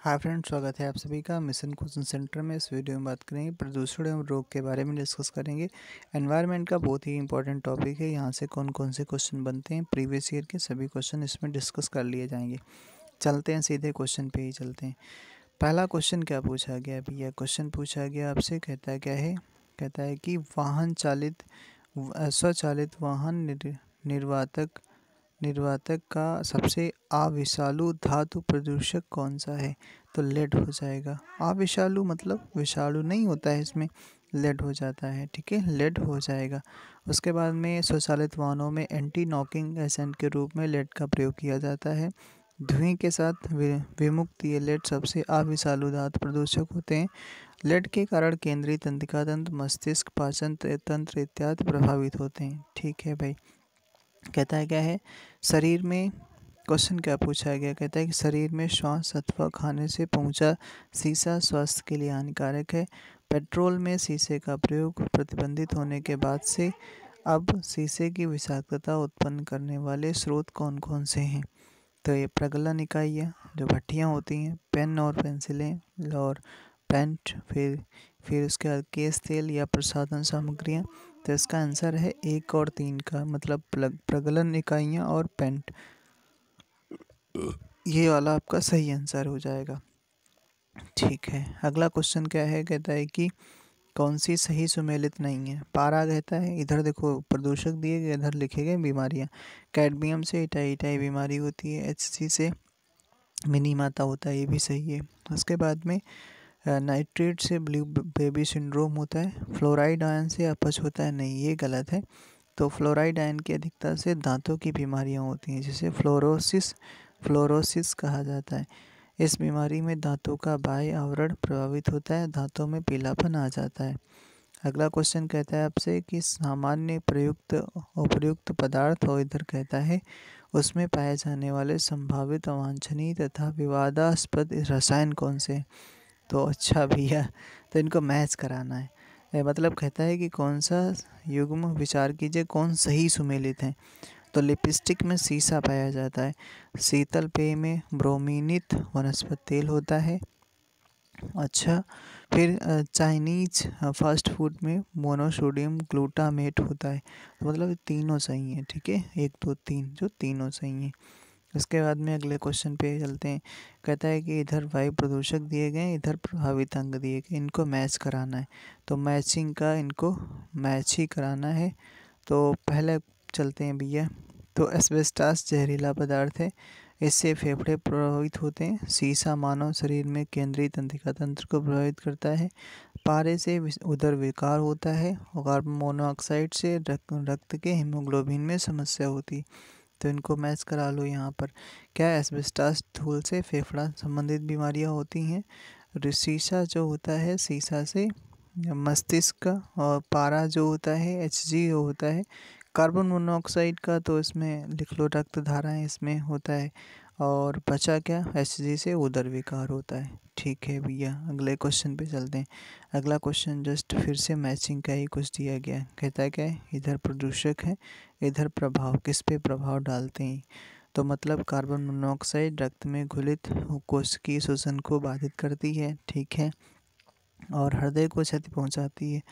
hi friend स्वागत है आप सभी का मिशन क्वेश्चन सेंटर में इस वीडियो में बात करेंगे प्रदूषण एवं रोग के बारे में डिस्कस करेंगे एनवायरनमेंट का बहुत ही इंपॉर्टेंट टॉपिक है यहाँ से कौन कौन से क्वेश्चन बनते हैं प्रीवियस ईयर के सभी क्वेश्चन इसमें डिस्कस कर लिए जाएंगे चलते हैं सीधे क्वेश्चन पे ही चलते हैं पहला क्वेश्चन क्या पूछा गया अभी यह क्वेश्चन पूछा गया आपसे कहता क्या है कहता है कि वाहन चालित स्वचालित वाहन निर्वातक निर्वातक का सबसे अविशालु धातु प्रदूषक कौन सा है तो लेड हो जाएगा अविशालु मतलब विषालु नहीं होता है इसमें लेड हो जाता है ठीक है लेड हो जाएगा उसके बाद में स्वचालित वाहनों में एंटी नॉकिंग एसेंट के रूप में लेड का प्रयोग किया जाता है धुएं के साथ विमुक्त ये लेड सबसे अविशालु धातु प्रदूषक होते हैं लेड के कारण केंद्रीय तंत्रिका तंत्र मस्तिष्क पाचन तंत्र इत्यादि प्रभावित होते हैं ठीक है भाई कहता है क्या है शरीर में क्वेश्चन क्या पूछा गया कहता है कि शरीर में श्वास अथवा खाने से पहुंचा शीशा स्वास्थ्य के लिए हानिकारक है पेट्रोल में शीशे का प्रयोग प्रतिबंधित होने के बाद से अब शीशे की विषाक्तता उत्पन्न करने वाले स्रोत कौन कौन से हैं तो ये प्रगलन इकाइयाँ जो भट्टियाँ होती हैं पेन और पेंसिलें और पेंट फिर फिर उसके बाद केस तेल या प्रसाधन सामग्रियाँ तो इसका आंसर है एक और तीन का मतलब प्रगलन इकाइयाँ और पेंट ये वाला आपका सही आंसर हो जाएगा ठीक है अगला क्वेश्चन क्या है कहता है कि कौन सी सही सुमेलित नहीं है पारा कहता है इधर देखो प्रदूषक दिए गए इधर लिखे गए बीमारियाँ कैडमियम से इटाई इटाई बीमारी होती है एच से मिनी माता होता है ये भी सही है उसके बाद में नाइट्रेट से ब्लू बेबी सिंड्रोम होता है फ्लोराइड आयन से अपच होता है नहीं ये गलत है तो फ्लोराइड आयन की अधिकता से दांतों की बीमारियां होती हैं जिसे फ्लोरोसिस फ्लोरोसिस कहा जाता है इस बीमारी में दांतों का बाह्य आवरण प्रभावित होता है दांतों में पीलापन आ जाता है अगला क्वेश्चन कहता है आपसे कि सामान्य प्रयुक्त उपयुक्त पदार्थ और इधर कहता है उसमें पाए जाने वाले संभावित अवांछनीय तथा विवादास्पद रसायन कौन से हैं तो अच्छा भैया तो इनको मैच कराना है मतलब कहता है कि कौन सा युग्म विचार कीजिए कौन सही सुमेलित हैं तो लिपस्टिक में सीसा पाया जाता है शीतल पेय में ब्रोमिनित वनस्पति तेल होता है अच्छा फिर चाइनीज फास्ट फूड में मोनोसोडियम ग्लूटामेट होता है तो मतलब तीनों सही हैं ठीक है एक दो तीन जो तीनों सही हैं इसके बाद में अगले क्वेश्चन पे चलते हैं कहता है कि इधर वायु प्रदूषक दिए गए इधर प्रभावित अंग दिए गए इनको मैच कराना है तो मैचिंग का इनको मैच ही कराना है तो पहले चलते हैं भैया तो एस्बेस्टास जहरीला पदार्थ है इससे फेफड़े प्रभावित होते हैं सीसा मानव शरीर में केंद्रीय तंत्रिका तंत्र को प्रभावित करता है पारे से उधर विकार होता है और कार्बन मोनोऑक्साइड से रक्त के हीमोग्लोबिन में समस्या होती है तो इनको मैच करा लो यहाँ पर क्या एस्बेस्टास धूल से फेफड़ा संबंधित बीमारियाँ होती हैं शीशा जो होता है शीशा से मस्तिष्क का और पारा जो होता है एच जी होता है कार्बन मोनोऑक्साइड का तो इसमें लिख लो रक्त धाराएँ इसमें होता है और बचा क्या एस से उधर विकार होता है ठीक है भैया अगले क्वेश्चन पे चलते हैं अगला क्वेश्चन जस्ट फिर से मैचिंग का ही कुछ दिया गया कहता है क्या है इधर प्रदूषक है इधर प्रभाव किस पे प्रभाव डालते हैं तो मतलब कार्बन मोनोऑक्साइड रक्त में घुलित की शोषण को बाधित करती है ठीक है और हृदय को क्षति पहुँचाती है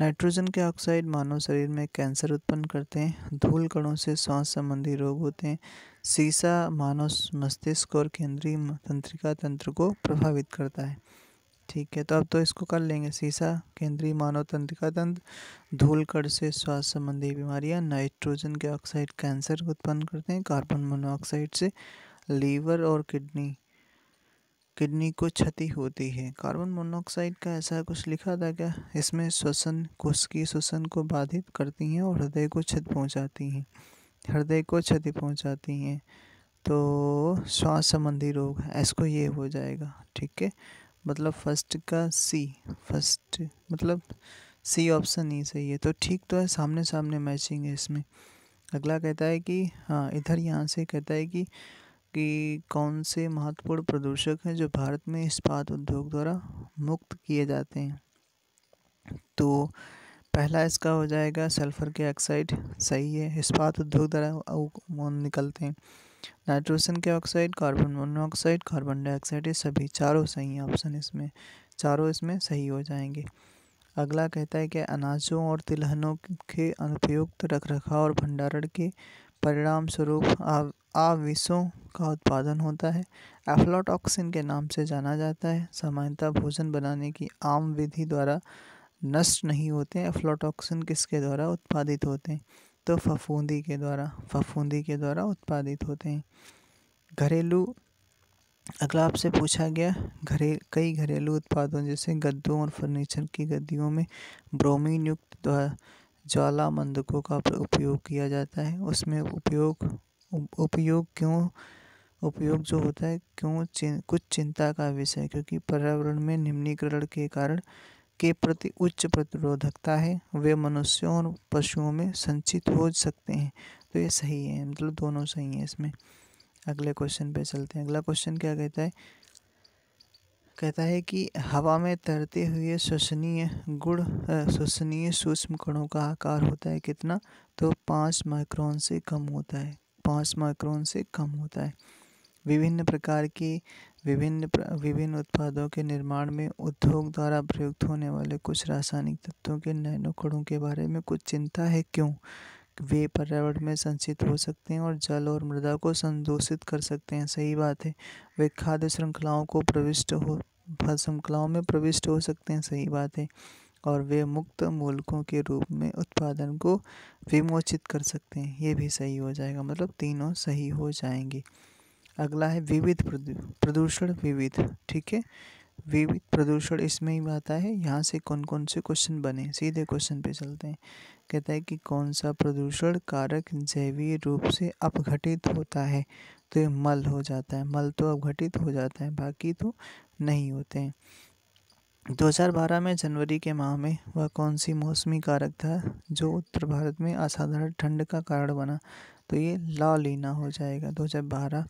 नाइट्रोजन के ऑक्साइड मानव शरीर में कैंसर उत्पन्न करते हैं धूल कणों से सांस संबंधी रोग होते हैं सीसा मानव मस्तिष्क और केंद्रीय तंत्रिका तंत्र को प्रभावित करता है ठीक है तो अब तो इसको कर लेंगे सीसा केंद्रीय मानव तंत्रिका तंत्र धूलकण से श्वास संबंधी बीमारियां नाइट्रोजन के ऑक्साइड कैंसर उत्पन्न करते हैं कार्बन मोनोऑक्साइड से लीवर और किडनी किडनी को क्षति होती है कार्बन मोनोऑक्साइड का ऐसा कुछ लिखा था क्या इसमें श्वसन की श्वसन को बाधित करती हैं और हृदय को क्षति पहुंचाती हैं हृदय को क्षति पहुंचाती हैं तो श्वास संबंधी रोग इसको ये हो जाएगा ठीक है मतलब फर्स्ट का सी फर्स्ट मतलब सी ऑप्शन ही सही है तो ठीक तो है सामने सामने मैचिंग है इसमें अगला कहता है कि हाँ इधर यहाँ से कहता है कि कि कौन से महत्वपूर्ण प्रदूषक हैं जो भारत में इस्पात उद्योग द्वारा मुक्त किए जाते हैं तो पहला इसका हो जाएगा सल्फ़र के ऑक्साइड सही है इस्पात उद्योग द्वारा निकलते हैं नाइट्रोजन के oxide carbon monoxide carbon dioxide ये सभी चारों सही हैं ऑप्शन इसमें चारों इसमें सही हो जाएंगे अगला कहता है कि अनाजों और तिलहनों के अनुपयुक्त रख रखाव और भंडारण के परिणाम स्वरूप आविषों का उत्पादन होता है एफ्लोटॉक्सिन के नाम से जाना जाता है सामान्यतः भोजन बनाने की आम विधि द्वारा नष्ट नहीं होते एफ्लोटॉक्सिन किसके द्वारा उत्पादित होते हैं तो फफूंदी के द्वारा फफूंदी के द्वारा उत्पादित होते हैं घरेलू अगला आपसे पूछा गया घरे कई घरेलू उत्पादों जैसे गद्दों और फर्नीचर की गद्दियों में ब्रोमीन युक्त ज्वालामंदकों का उपयोग किया जाता है उसमें उपयोग उपयोग क्यों उपयोग जो होता है क्यों चिं, कुछ चिंता का विषय क्योंकि पर्यावरण में निम्नीकरण के कारण के प्रति उच्च प्रतिरोधकता है वे मनुष्यों और पशुओं में संचित हो सकते हैं तो ये सही है मतलब दोनों सही हैं इसमें अगले क्वेश्चन पे चलते हैं अगला क्वेश्चन क्या कहता है कहता है कि हवा में तैरते हुए श्वसनीय गुड़ श्वसनीय सूक्ष्म कणों का आकार होता है कितना तो पाँच माइक्रोन से कम होता है पाँच माइक्रोन से कम होता है विभिन्न प्रकार की विभिन्न विभिन्न उत्पादों के निर्माण में उद्योग द्वारा प्रयुक्त होने वाले कुछ रासायनिक तत्वों के नैनो कणों के बारे में कुछ चिंता है क्यों वे पर्यावरण में संचित हो सकते हैं और जल और मृदा को संदूषित कर सकते हैं सही बात है वे खाद्य श्रृंखलाओं को प्रविष्ट हो श्रृंखलाओं में प्रविष्ट हो सकते हैं सही बात है और वे मुक्त मूलकों के रूप में उत्पादन को विमोचित कर सकते हैं ये भी सही हो जाएगा मतलब तीनों सही हो जाएंगे अगला है विविध प्रदूषण विविध ठीक है विविध प्रदूषण इसमें ही आता है यहाँ से कौन कौन से क्वेश्चन बने सीधे क्वेश्चन पे चलते हैं कहता है कि कौन सा प्रदूषण कारक जैवीय रूप से अपघटित होता है तो ये मल हो जाता है मल तो अपघटित हो जाता है बाकी तो नहीं होते हैं 2012 में जनवरी के माह में वह कौन सी मौसमी कारक था जो उत्तर भारत में असाधारण ठंड का कारण बना तो ये लॉ लीना हो जाएगा 2012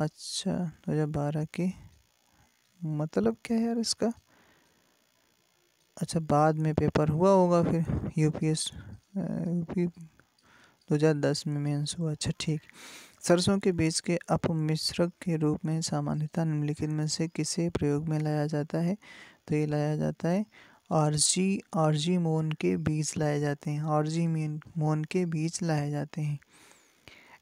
अच्छा दो हज़ार बारह की मतलब क्या है यार इसका अच्छा बाद में पेपर हुआ होगा फिर यू पी एस यूपी दो हज़ार दस में मेंस हुआ अच्छा ठीक सरसों के बीज के अपमिश्रक के रूप में सामान्यतः निम्नलिखित में से किसे प्रयोग में लाया जाता है तो ये लाया जाता है आरजी आरजी मोन के बीज लाए जाते हैं आरजी मोन के बीज लाए जाते हैं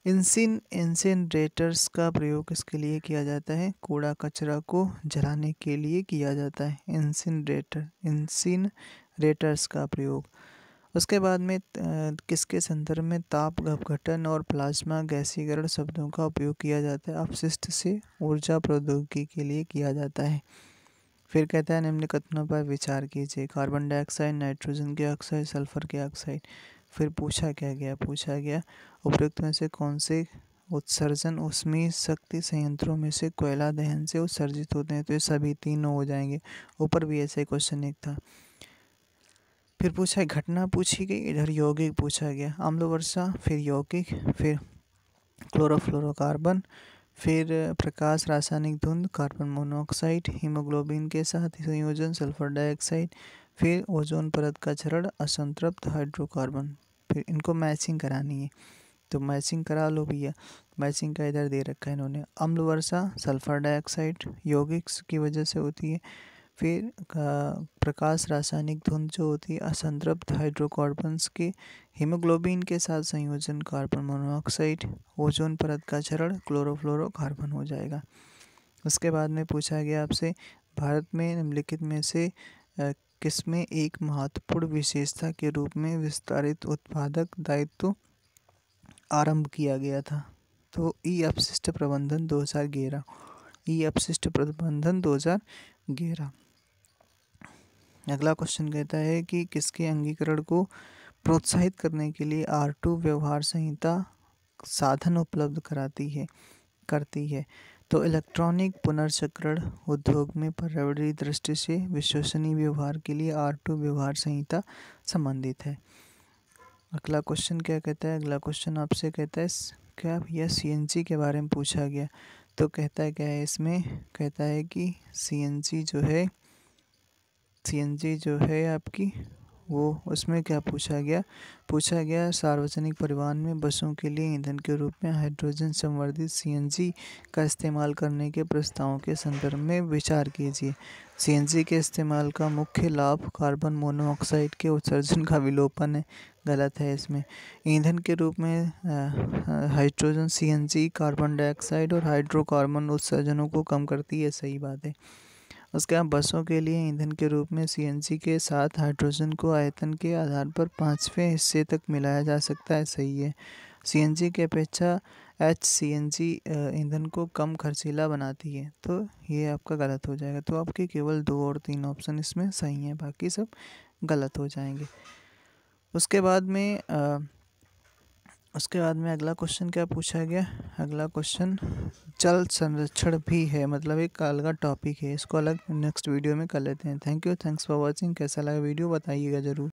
इंसिन इंसिनरेटर्स का प्रयोग इसके लिए किया जाता है कूड़ा कचरा को जलाने के लिए किया जाता है इंसिनरेटर इंसिनरेटर्स का प्रयोग उसके बाद में किसके संदर्भ में ताप अपघटन और प्लाज्मा गैसीकरण शब्दों का उपयोग किया जाता है अपशिष्ट से ऊर्जा प्रौद्योगिकी के लिए किया जाता है फिर कहता है निम्न कथनों पर विचार कीजिए कार्बन डाइऑक्साइड नाइट्रोजन के ऑक्साइड सल्फर के ऑक्साइड फिर पूछा क्या गया पूछा गया उपयुक्त में से कौन से उत्सर्जन उसमें शक्ति संयंत्रों में से कोयला दहन से उत्सर्जित होते हैं तो ये सभी तीनों हो जाएंगे ऊपर भी ऐसा क्वेश्चन एक था फिर पूछा घटना पूछी गई इधर यौगिक पूछा गया अम्ल वर्षा फिर यौगिक फिर क्लोरोफ्लोरोकार्बन फिर प्रकाश रासायनिक धुंध कार्बन मोनोऑक्साइड हीमोग्लोबिन के साथ संयोजन सल्फर डाइऑक्साइड फिर ओजोन परत का चरण असंतृप्त हाइड्रोकार्बन फिर इनको मैचिंग करानी है तो मैचिंग करा लो भैया मैचिंग का इधर दे रखा है इन्होंने अम्ल वर्षा सल्फर डाइऑक्साइड यौगिक्स की वजह से होती है फिर प्रकाश रासायनिक धुंध जो होती है असंतृप्त हाइड्रोकार्बन्स के हीमोग्लोबिन के साथ संयोजन कार्बन मोनोऑक्साइड ओजोन परत का क्षरण क्लोरोफ्लोरोकार्बन हो जाएगा उसके बाद में पूछा गया आपसे भारत में निम्नलिखित में से किस्में एक महत्वपूर्ण विशेषता के रूप में विस्तारित उत्पादक दायित्व आरंभ किया गया था तो ई अपशिष्ट प्रबंधन दो हज़ार ग्यारह ई अपशिष्ट प्रबंधन दो हज़ार ग्यारह अगला क्वेश्चन कहता है कि किसके अंगीकरण को प्रोत्साहित करने के लिए आर टू व्यवहार संहिता साधन उपलब्ध कराती है करती है तो इलेक्ट्रॉनिक पुनर्चक्रण उद्योग में पर्यावरणीय दृष्टि से विश्वसनीय व्यवहार के लिए आर टू व्यवहार संहिता संबंधित है अगला क्वेश्चन क्या कहता है अगला क्वेश्चन आपसे कहता है क्या यह सी के बारे में पूछा गया तो कहता है क्या है इसमें कहता है कि सी जो है सी जो है आपकी वो उसमें क्या पूछा गया पूछा गया सार्वजनिक परिवहन में बसों के लिए ईंधन के रूप में हाइड्रोजन संवर्धित सीएनजी का इस्तेमाल करने के प्रस्तावों के संदर्भ में विचार कीजिए सीएनजी के इस्तेमाल का मुख्य लाभ कार्बन मोनोऑक्साइड के उत्सर्जन का विलोपन है गलत है इसमें ईंधन के रूप में हाइड्रोजन सीएनजी कार्बन डाइऑक्साइड और हाइड्रोकार्बन उत्सर्जनों को कम करती है सही बात है उसके बाद बसों के लिए ईंधन के रूप में सी के साथ हाइड्रोजन को आयतन के आधार पर पाँचवें हिस्से तक मिलाया जा सकता है सही है सी एन जी की अपेक्षा एच सी एन जी ईंधन को कम खर्चीला बनाती है तो ये आपका गलत हो जाएगा तो आपके केवल दो और तीन ऑप्शन इसमें सही हैं बाकी सब गलत हो जाएंगे उसके बाद में उसके बाद में अगला क्वेश्चन क्या पूछा गया अगला क्वेश्चन जल संरक्षण भी है मतलब एक अलग टॉपिक है इसको अलग नेक्स्ट वीडियो में कर लेते हैं thank you thanks for watching कैसा लगा वीडियो बताइएगा ज़रूर